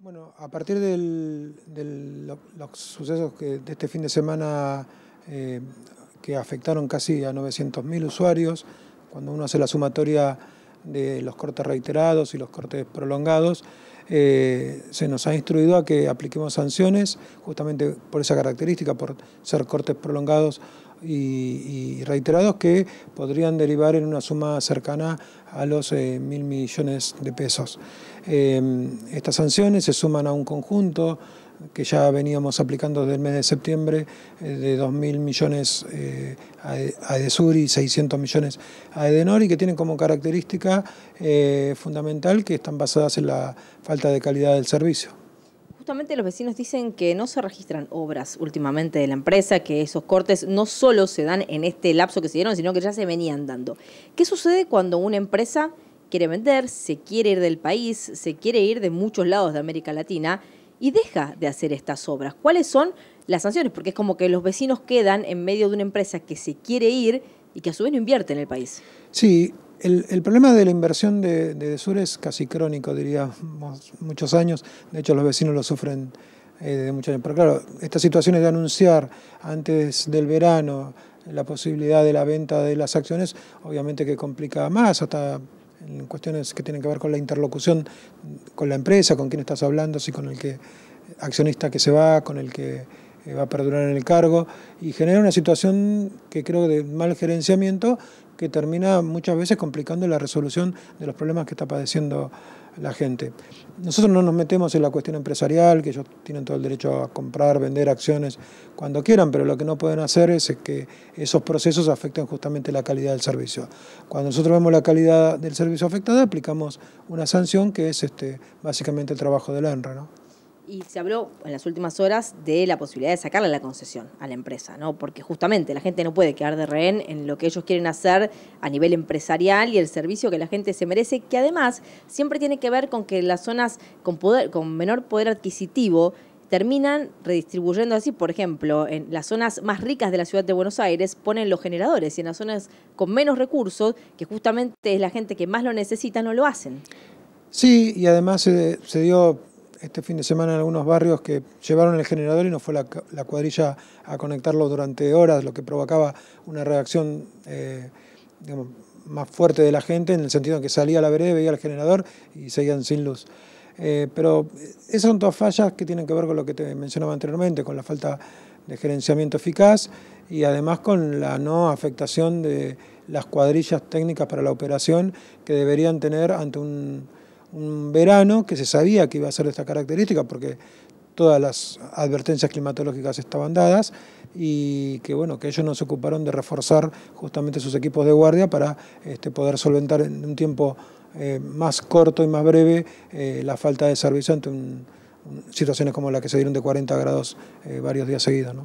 Bueno, a partir de los sucesos que de este fin de semana eh, que afectaron casi a 900.000 usuarios, cuando uno hace la sumatoria de los cortes reiterados y los cortes prolongados, eh, se nos ha instruido a que apliquemos sanciones justamente por esa característica, por ser cortes prolongados y, reiterados que podrían derivar en una suma cercana a los eh, mil millones de pesos. Eh, estas sanciones se suman a un conjunto que ya veníamos aplicando desde el mes de septiembre, eh, de 2.000 millones eh, e, a Edesur y 600 millones a Edenor, y que tienen como característica eh, fundamental que están basadas en la falta de calidad del servicio justamente los vecinos dicen que no se registran obras últimamente de la empresa, que esos cortes no solo se dan en este lapso que se dieron, sino que ya se venían dando. ¿Qué sucede cuando una empresa quiere vender, se quiere ir del país, se quiere ir de muchos lados de América Latina? y deja de hacer estas obras. ¿Cuáles son las sanciones? Porque es como que los vecinos quedan en medio de una empresa que se quiere ir y que a su vez no invierte en el país. Sí, el, problema de la inversión de, Sur es casi crónico, diríamos, muchos años. De hecho, los vecinos lo sufren eh, de muchos años. Pero claro, estas situaciones de anunciar antes del verano la posibilidad de la venta de las acciones, obviamente que complica más, hasta en cuestiones que tienen que ver con la interlocución con la empresa, con quién estás hablando, si con el que accionista que se va, con el que va a perdurar en el cargo y genera una situación que creo de mal gerenciamiento que termina muchas veces complicando la resolución de los problemas que está padeciendo la gente. Nosotros no nos metemos en la cuestión empresarial, que ellos tienen todo el derecho a comprar, vender acciones cuando quieran, pero lo que no pueden hacer es que esos procesos afecten justamente la calidad del servicio. Cuando nosotros vemos la calidad del servicio afectada, aplicamos una sanción que es este, básicamente el trabajo del ENRA. ¿no? Y se habló en las últimas horas de la posibilidad de sacarle la concesión a la empresa, ¿no? Porque justamente la gente no puede quedar de rehén en lo que ellos quieren hacer a nivel empresarial y el servicio que la gente se merece, que además siempre tiene que ver con que las zonas con, poder, con menor poder adquisitivo terminan redistribuyendo así, por ejemplo, en las zonas más ricas de la ciudad de Buenos Aires ponen los generadores y en las zonas con menos recursos, que justamente es la gente que más lo necesita, no lo hacen. Sí, y además eh, se dio este fin de semana en algunos barrios que llevaron el generador y no fue la, cuadrilla a conectarlo durante horas, lo que provocaba una reacción eh, más fuerte de la gente, en el sentido de que salía a la vereda, veía el generador y seguían sin luz. Eh, pero eh, esas son todas fallas que tienen que ver con lo que te mencionaba anteriormente, con la falta de gerenciamiento eficaz y además con la no afectación de las cuadrillas técnicas para la operación que deberían tener ante un un verano que se sabía que iba a ser de esta característica porque todas las advertencias climatológicas estaban dadas y que bueno que ellos se ocuparon de reforzar justamente sus equipos de guardia para este, poder solventar en un tiempo eh, más corto y más breve eh, la falta de servicio ante situaciones como la que se dieron de 40 grados eh, varios días seguidos.